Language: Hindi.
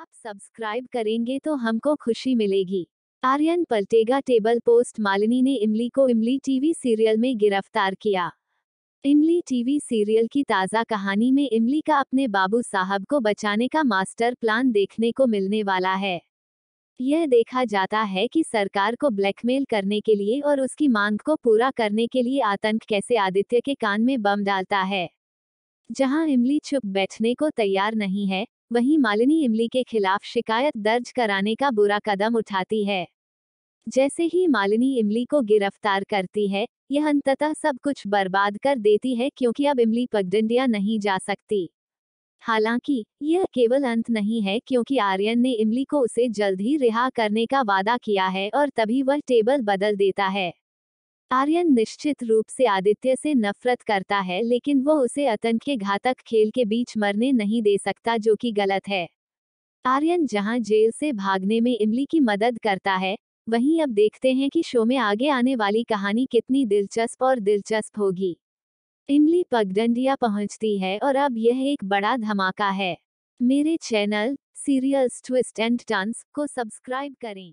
आप सब्सक्राइब करेंगे तो हमको खुशी मिलेगी आर्यन पलटेगा टेबल पोस्ट मालिनी ने इमली को इमली टीवी सीरियल में गिरफ्तार किया इमली टीवी सीरियल की ताज़ा कहानी में इमली का अपने बाबू साहब को बचाने का मास्टर प्लान देखने को मिलने वाला है यह देखा जाता है कि सरकार को ब्लैकमेल करने के लिए और उसकी मांग को पूरा करने के लिए आतंक कैसे आदित्य के कान में बम डालता है जहां इमली छुप बैठने को तैयार नहीं है वहीं मालिनी इमली के खिलाफ शिकायत दर्ज कराने का बुरा कदम उठाती है जैसे ही मालिनी इमली को गिरफ्तार करती है यह अंततः सब कुछ बर्बाद कर देती है क्योंकि अब इमली पगडंडिया नहीं जा सकती हालांकि यह केवल अंत नहीं है क्योंकि आर्यन ने इमली को उसे जल्द ही रिहा करने का वादा किया है और तभी वह टेबल बदल देता है आर्यन निश्चित रूप से आदित्य से नफरत करता है लेकिन वो उसे अतन के घातक खेल के बीच मरने नहीं दे सकता जो कि गलत है आर्यन जहां जेल से भागने में इमली की मदद करता है वहीं अब देखते हैं कि शो में आगे आने वाली कहानी कितनी दिलचस्प और दिलचस्प होगी इमली पगडंडिया पहुंचती है और अब यह एक बड़ा धमाका है मेरे channel serials twist and turns को सब्सक्राइब करें